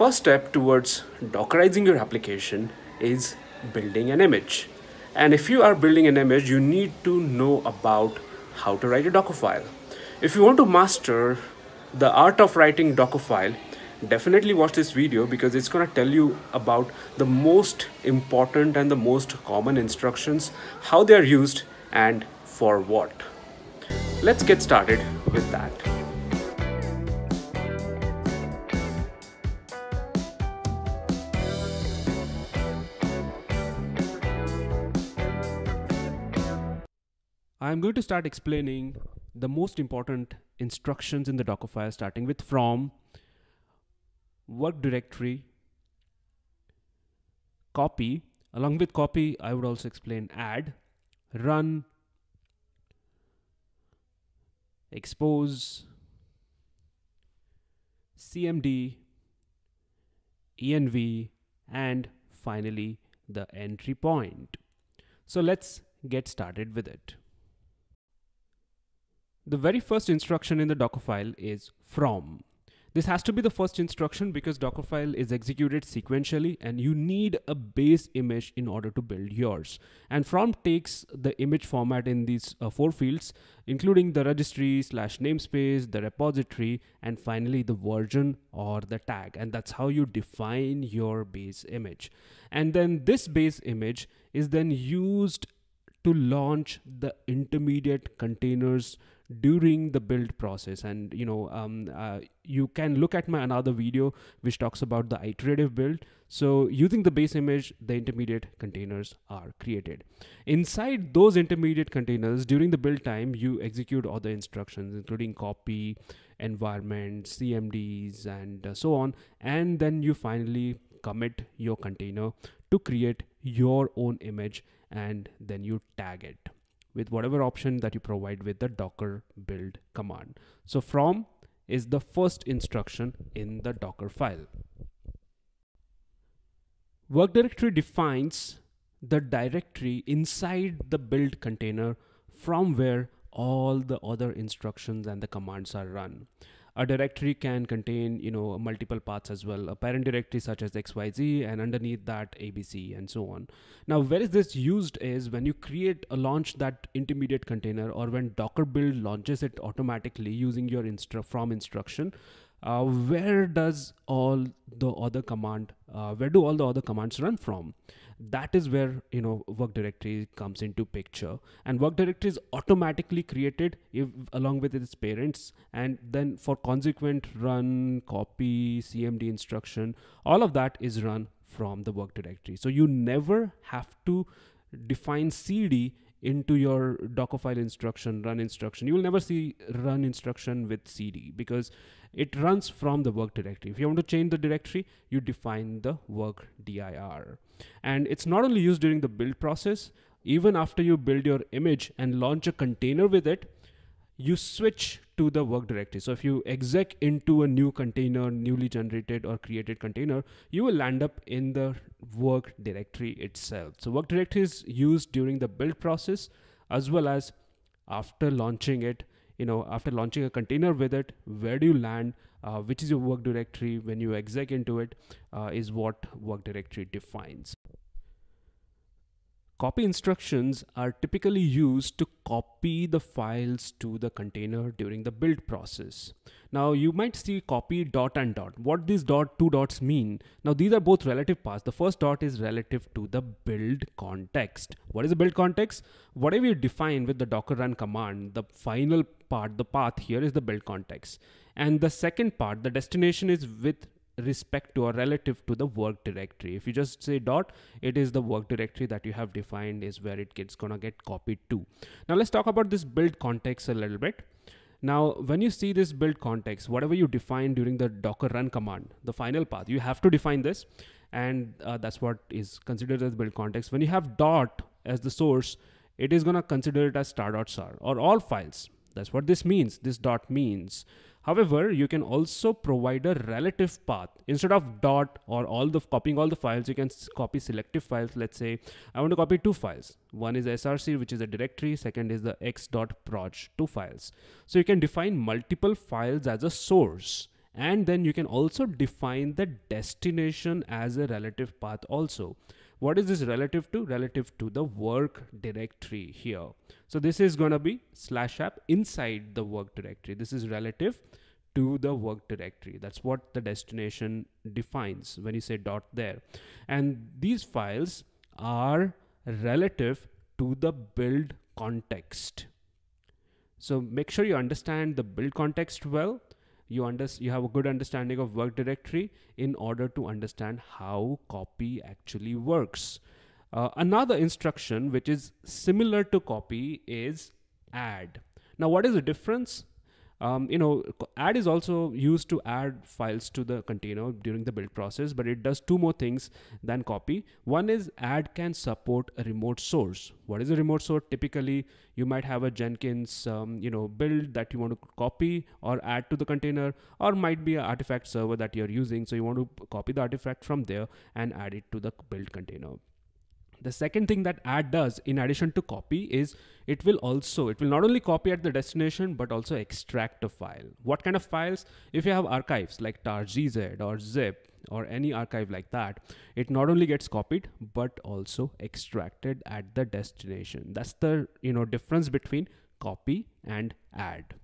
first step towards dockerizing your application is building an image. And if you are building an image, you need to know about how to write a Docker file. If you want to master the art of writing Docker file, definitely watch this video because it's going to tell you about the most important and the most common instructions, how they are used and for what. Let's get started with that. I'm going to start explaining the most important instructions in the Dockerfile starting with from work directory copy along with copy I would also explain add run expose CMD env and finally the entry point so let's get started with it the very first instruction in the Docker file is from. This has to be the first instruction because Docker file is executed sequentially and you need a base image in order to build yours. And from takes the image format in these uh, four fields, including the registry slash namespace, the repository, and finally the version or the tag. And that's how you define your base image. And then this base image is then used to launch the intermediate containers during the build process and you know um, uh, you can look at my another video which talks about the iterative build so using the base image the intermediate containers are created inside those intermediate containers during the build time you execute other instructions including copy environment cmds and uh, so on and then you finally commit your container to create your own image and then you tag it with whatever option that you provide with the docker build command so from is the first instruction in the docker file work directory defines the directory inside the build container from where all the other instructions and the commands are run a directory can contain you know multiple paths as well a parent directory such as xyz and underneath that abc and so on now where is this used is when you create a launch that intermediate container or when docker build launches it automatically using your instru from instruction uh, where does all the other command uh, where do all the other commands run from that is where you know work directory comes into picture and work directory is automatically created if, along with its parents and then for consequent run copy cmd instruction all of that is run from the work directory so you never have to define cd into your Docker file instruction, run instruction. You will never see run instruction with CD because it runs from the work directory. If you want to change the directory, you define the work dir. And it's not only used during the build process, even after you build your image and launch a container with it, you switch to the work directory. So if you exec into a new container, newly generated or created container, you will land up in the work directory itself. So work directory is used during the build process as well as after launching it, you know, after launching a container with it, where do you land uh, which is your work directory when you exec into it uh, is what work directory defines copy instructions are typically used to copy the files to the container during the build process now you might see copy dot and dot what these dot two dots mean now these are both relative paths the first dot is relative to the build context what is the build context whatever you define with the docker run command the final part the path here is the build context and the second part, the destination is with respect to or relative to the work directory. If you just say dot, it is the work directory that you have defined is where it gets gonna get copied to. Now let's talk about this build context a little bit. Now, when you see this build context, whatever you define during the docker run command, the final path, you have to define this. And uh, that's what is considered as build context. When you have dot as the source, it is gonna consider it as star dot star or all files. That's what this means. This dot means. However, you can also provide a relative path instead of dot or all the copying all the files. You can copy selective files. Let's say I want to copy two files. One is src, which is a directory. Second is the x.proj two files. So you can define multiple files as a source and then you can also define the destination as a relative path also what is this relative to relative to the work directory here so this is going to be slash app inside the work directory this is relative to the work directory. That's what the destination defines when you say dot there. And these files are relative to the build context. So make sure you understand the build context well. You, under, you have a good understanding of work directory in order to understand how copy actually works. Uh, another instruction which is similar to copy is add. Now what is the difference? um, you know add is also used to add files to the container during the build process but it does two more things than copy one is add can support a remote source what is a remote source typically you might have a jenkins um, you know build that you want to copy or add to the container or might be an artifact server that you're using so you want to copy the artifact from there and add it to the build container the second thing that add does in addition to copy is it will also, it will not only copy at the destination, but also extract a file. What kind of files? If you have archives like gz, or zip or any archive like that, it not only gets copied, but also extracted at the destination. That's the, you know, difference between copy and add.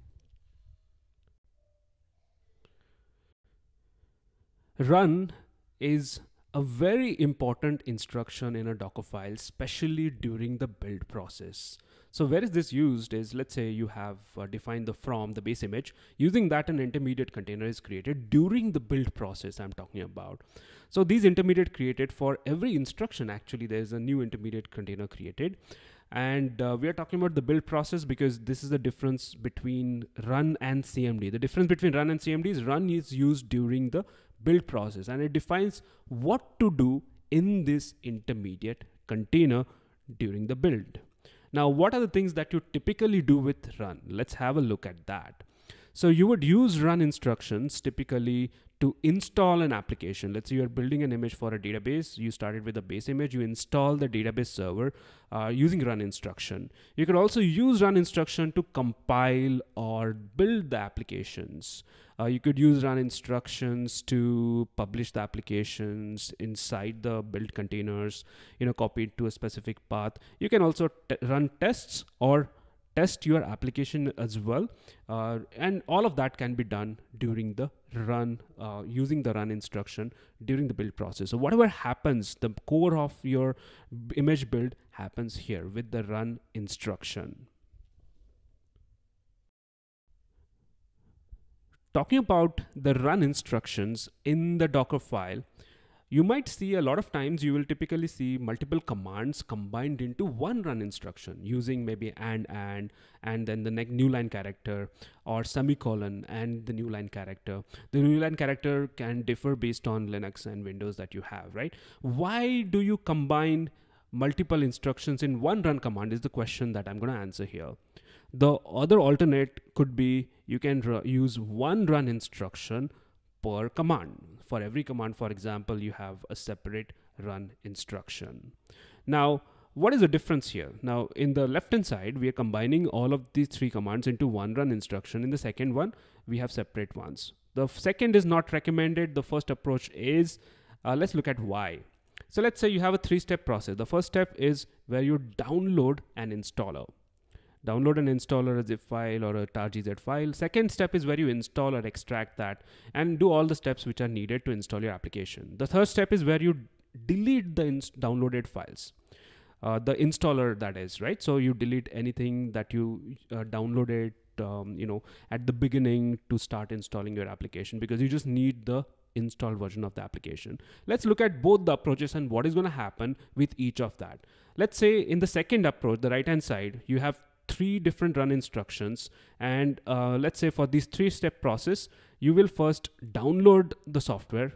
Run is a very important instruction in a Docker file, especially during the build process. So where is this used is let's say you have uh, defined the from the base image using that an intermediate container is created during the build process I'm talking about. So these intermediate created for every instruction actually there is a new intermediate container created and uh, we are talking about the build process because this is the difference between run and cmd the difference between run and cmd is run is used during the build process and it defines what to do in this intermediate container during the build. Now, what are the things that you typically do with run? Let's have a look at that. So you would use run instructions typically to install an application. Let's say you're building an image for a database. You started with a base image. You install the database server uh, using run instruction. You could also use run instruction to compile or build the applications. Uh, you could use run instructions to publish the applications inside the build containers, you know, copied to a specific path. You can also run tests or test your application as well uh, and all of that can be done during the run uh, using the run instruction during the build process so whatever happens the core of your image build happens here with the run instruction talking about the run instructions in the docker file you might see a lot of times you will typically see multiple commands combined into one run instruction using maybe and and and then the next new line character or semicolon and the new line character. The new line character can differ based on Linux and Windows that you have, right? Why do you combine multiple instructions in one run command is the question that I'm going to answer here. The other alternate could be you can use one run instruction per command for every command, for example, you have a separate run instruction. Now, what is the difference here? Now, in the left-hand side, we are combining all of these three commands into one run instruction. In the second one, we have separate ones. The second is not recommended. The first approach is, uh, let's look at why. So let's say you have a three-step process. The first step is where you download an installer download an installer a zip file or a targz file second step is where you install or extract that and do all the steps which are needed to install your application the third step is where you delete the ins- downloaded files uh, the installer that is right so you delete anything that you uh, downloaded um, you know at the beginning to start installing your application because you just need the installed version of the application. Let's look at both the approaches and what is going to happen with each of that. Let's say in the second approach, the right hand side, you have three different run instructions and uh, let's say for this three step process you will first download the software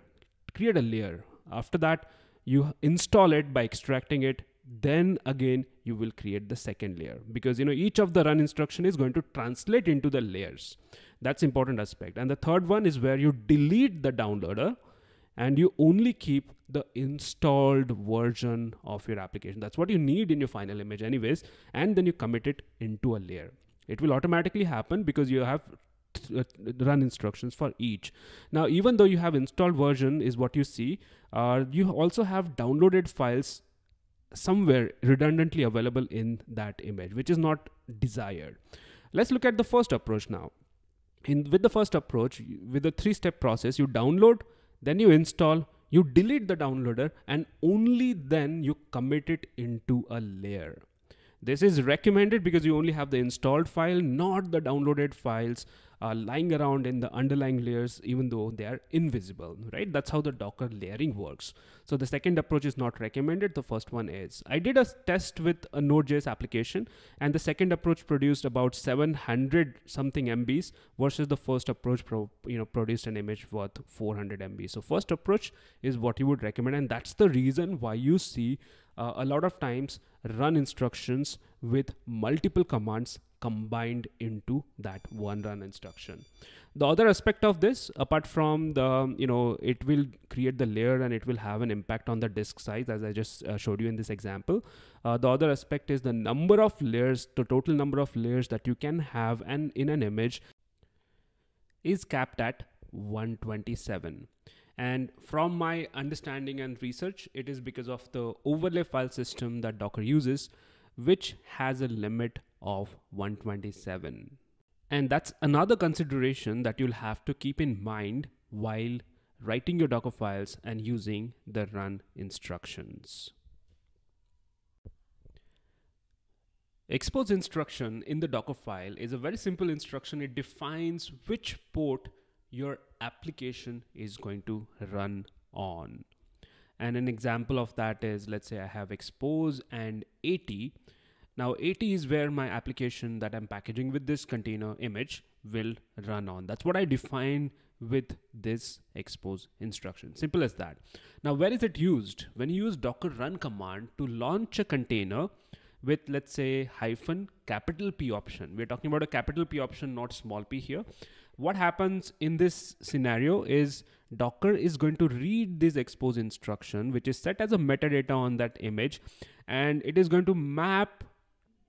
create a layer after that you install it by extracting it then again you will create the second layer because you know each of the run instruction is going to translate into the layers that's important aspect and the third one is where you delete the downloader and you only keep the installed version of your application. That's what you need in your final image anyways. And then you commit it into a layer. It will automatically happen because you have uh, run instructions for each now even though you have installed version is what you see uh, you also have downloaded files somewhere redundantly available in that image which is not desired let's look at the first approach now in with the first approach with the three step process you download then you install you delete the downloader and only then you commit it into a layer this is recommended because you only have the installed file not the downloaded files are uh, lying around in the underlying layers even though they are invisible, right? That's how the Docker layering works. So the second approach is not recommended. The first one is. I did a test with a Node.js application and the second approach produced about 700 something MBs versus the first approach pro, you know produced an image worth 400 MB. So first approach is what you would recommend and that's the reason why you see uh, a lot of times run instructions with multiple commands combined into that one run instruction the other aspect of this apart from the you know it will create the layer and it will have an impact on the disk size as i just uh, showed you in this example uh, the other aspect is the number of layers the total number of layers that you can have and in an image is capped at 127 and from my understanding and research it is because of the overlay file system that docker uses which has a limit of 127. And that's another consideration that you'll have to keep in mind while writing your Docker files and using the run instructions. Expose instruction in the Docker file is a very simple instruction. It defines which port your application is going to run on. And an example of that is, let's say I have expose and 80 now 80 is where my application that I'm packaging with this container image will run on. That's what I define with this expose instruction. Simple as that. Now, where is it used? When you use docker run command to launch a container with let's say hyphen capital P option. We're talking about a capital P option, not small p here. What happens in this scenario is Docker is going to read this expose instruction, which is set as a metadata on that image, and it is going to map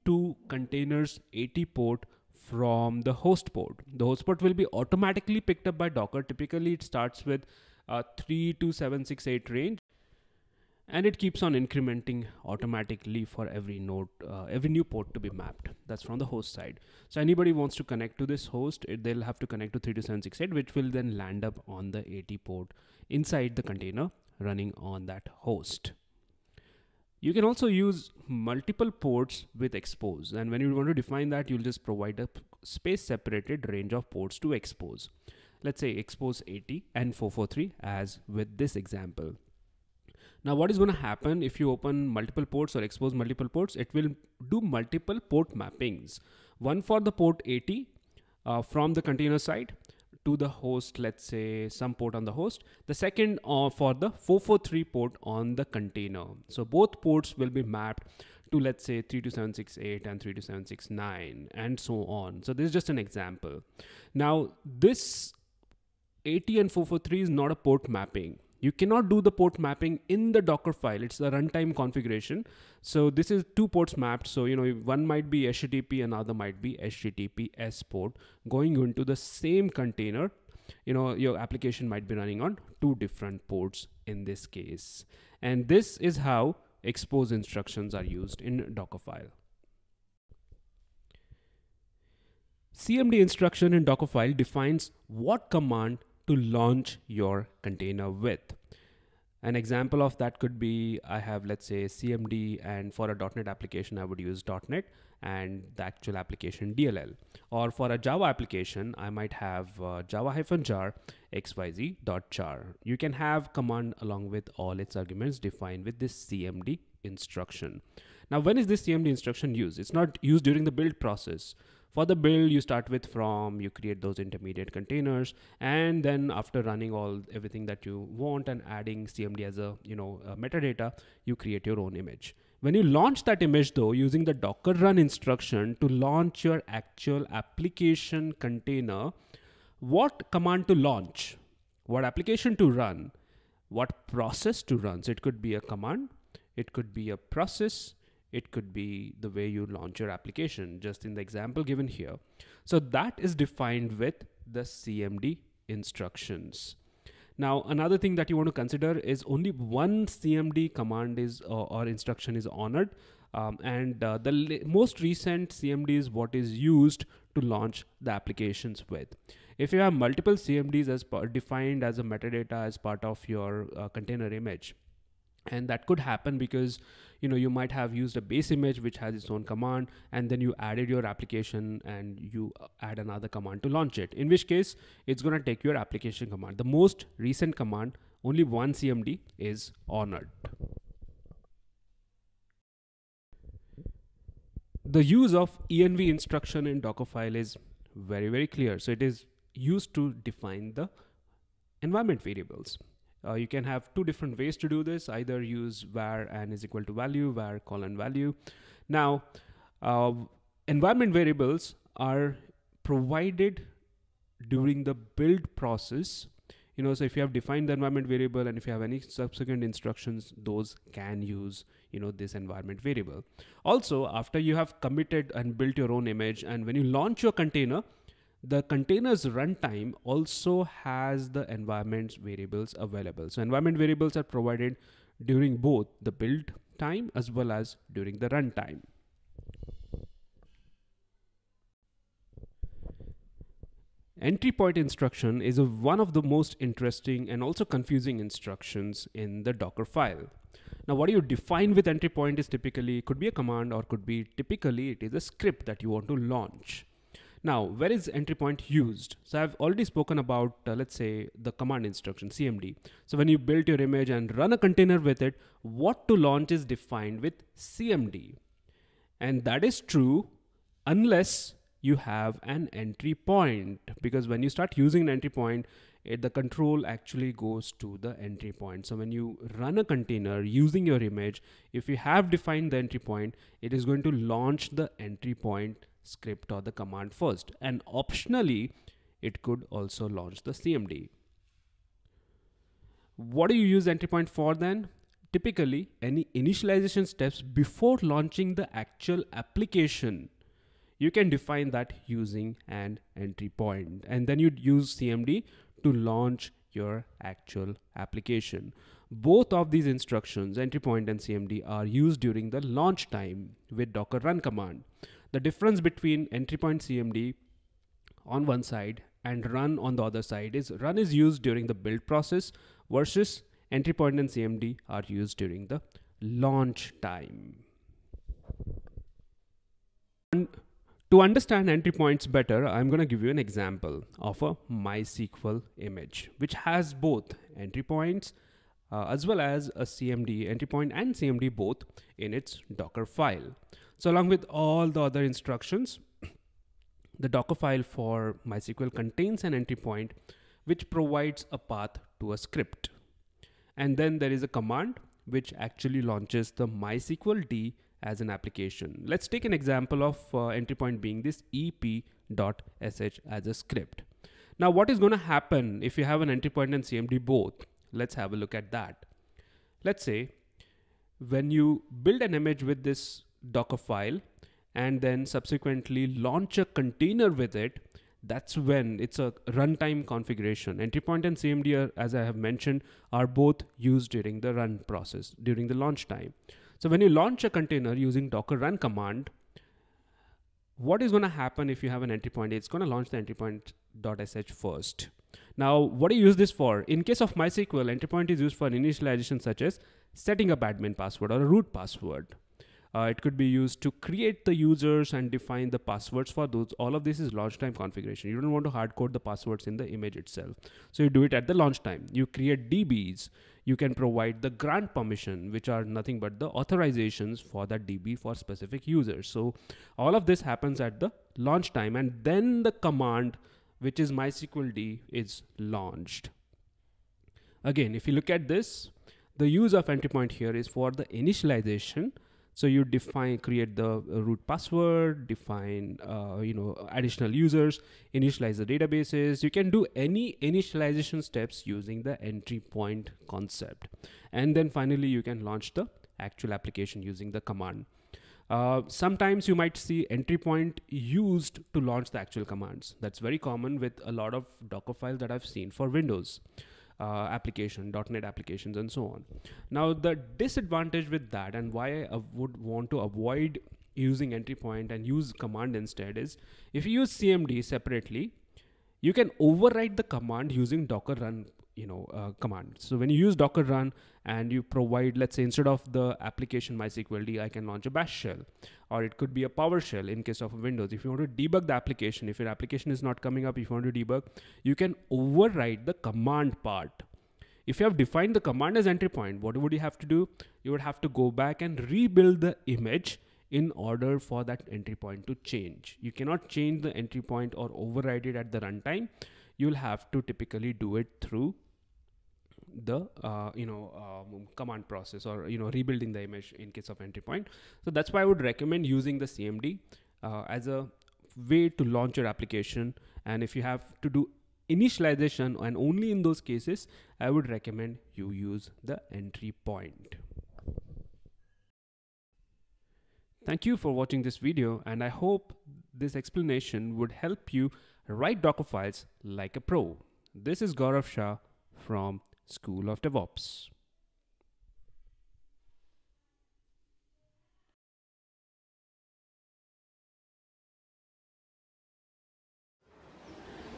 Two containers 80 port from the host port. The host port will be automatically picked up by Docker. Typically, it starts with uh, 32768 range and it keeps on incrementing automatically for every node uh, every new port to be mapped that's from the host side so anybody wants to connect to this host it, they'll have to connect to 32768 which will then land up on the 80 port inside the container running on that host you can also use multiple ports with expose. And when you want to define that, you'll just provide a space separated range of ports to expose. Let's say expose 80 and 443 as with this example. Now what is going to happen if you open multiple ports or expose multiple ports? It will do multiple port mappings. One for the port 80 uh, from the container side to the host, let's say some port on the host, the second uh, for the 443 port on the container. So both ports will be mapped to let's say 32768 and 32769 and so on. So this is just an example. Now this and 443 is not a port mapping. You cannot do the port mapping in the Docker file. It's the runtime configuration. So this is two ports mapped. So, you know, one might be HTTP, another might be HTTPS port going into the same container. You know, your application might be running on two different ports in this case. And this is how expose instructions are used in Dockerfile. CMD instruction in Dockerfile defines what command to launch your container with. An example of that could be I have, let's say, CMD, and for a .NET application, I would use .NET and the actual application DLL. Or for a Java application, I might have uh, java-jar xyz.jar. You can have command along with all its arguments defined with this CMD instruction. Now, when is this CMD instruction used? It's not used during the build process for the build you start with from you create those intermediate containers and then after running all everything that you want and adding cmd as a you know a metadata you create your own image when you launch that image though using the docker run instruction to launch your actual application container what command to launch what application to run what process to run so it could be a command it could be a process it could be the way you launch your application just in the example given here so that is defined with the cmd instructions now another thing that you want to consider is only one cmd command is uh, or instruction is honored um, and uh, the most recent cmd is what is used to launch the applications with if you have multiple cmds as defined as a metadata as part of your uh, container image and that could happen because you know you might have used a base image which has its own command and then you added your application and you uh, add another command to launch it in which case it's going to take your application command the most recent command only one cmd is honored the use of env instruction in dockerfile is very very clear so it is used to define the environment variables uh, you can have two different ways to do this. Either use var and is equal to value, var colon value. Now, uh, environment variables are provided during the build process. You know, so if you have defined the environment variable and if you have any subsequent instructions, those can use, you know, this environment variable. Also, after you have committed and built your own image and when you launch your container, the container's runtime also has the environment variables available. So environment variables are provided during both the build time as well as during the runtime. Entry point instruction is a, one of the most interesting and also confusing instructions in the Docker file. Now, what you define with entry point is typically could be a command or could be typically it is a script that you want to launch. Now, where is entry point used? So I've already spoken about, uh, let's say, the command instruction, CMD. So when you build your image and run a container with it, what to launch is defined with CMD. And that is true unless you have an entry point because when you start using an entry point, it, the control actually goes to the entry point. So when you run a container using your image, if you have defined the entry point, it is going to launch the entry point script or the command first and optionally it could also launch the CMD. What do you use entry point for then? Typically any initialization steps before launching the actual application you can define that using an entry point and then you would use CMD to launch your actual application. Both of these instructions, entry point and CMD, are used during the launch time with Docker run command. The difference between entry point CMD on one side and run on the other side is run is used during the build process versus entry point and CMD are used during the launch time. And to understand entry points better, I'm going to give you an example of a MySQL image, which has both entry points uh, as well as a CMD entry point and CMD both in its Docker file. So along with all the other instructions, the Docker file for MySQL contains an entry point which provides a path to a script. And then there is a command which actually launches the MySQL D as an application. Let's take an example of uh, entry point being this ep.sh as a script. Now, what is going to happen if you have an entry point and CMD both? Let's have a look at that. Let's say when you build an image with this Docker file and then subsequently launch a container with it, that's when it's a runtime configuration. Entry point and CMD, are, as I have mentioned, are both used during the run process, during the launch time. So when you launch a container using Docker run command, what is going to happen if you have an entry point? It's going to launch the entry point.sh first. Now, what do you use this for? In case of MySQL, entry point is used for initialization such as setting up admin password or a root password. Uh, it could be used to create the users and define the passwords for those. All of this is launch time configuration. You don't want to hard code the passwords in the image itself. So you do it at the launch time. You create DBs. You can provide the grant permission, which are nothing but the authorizations for that DB for specific users. So all of this happens at the launch time. And then the command, which is MySQL D, is launched. Again, if you look at this, the use of entry point here is for the initialization so you define create the uh, root password define uh, you know additional users initialize the databases you can do any initialization steps using the entry point concept and then finally you can launch the actual application using the command uh, sometimes you might see entry point used to launch the actual commands. That's very common with a lot of Docker files that I've seen for Windows uh, application, .NET applications, and so on. Now, the disadvantage with that, and why I would want to avoid using entry point and use command instead, is if you use CMD separately, you can override the command using Docker run you know uh, command so when you use docker run and you provide let's say instead of the application mysqld i can launch a bash shell or it could be a powershell in case of windows if you want to debug the application if your application is not coming up if you want to debug you can override the command part if you have defined the command as entry point what would you have to do you would have to go back and rebuild the image in order for that entry point to change. You cannot change the entry point or override it at the runtime. You'll have to typically do it through the uh, you know um, command process or you know rebuilding the image in case of entry point so that's why i would recommend using the cmd uh, as a way to launch your application and if you have to do initialization and only in those cases i would recommend you use the entry point Thank you for watching this video and I hope this explanation would help you write Docker files like a pro. This is Gaurav Shah from School of DevOps.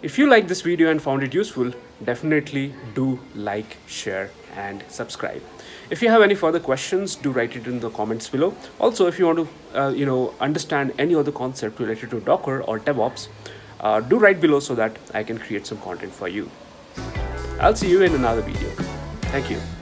If you like this video and found it useful, definitely do like, share and subscribe. If you have any further questions, do write it in the comments below. Also, if you want to, uh, you know, understand any other concept related to Docker or DevOps, uh, do write below so that I can create some content for you. I'll see you in another video. Thank you.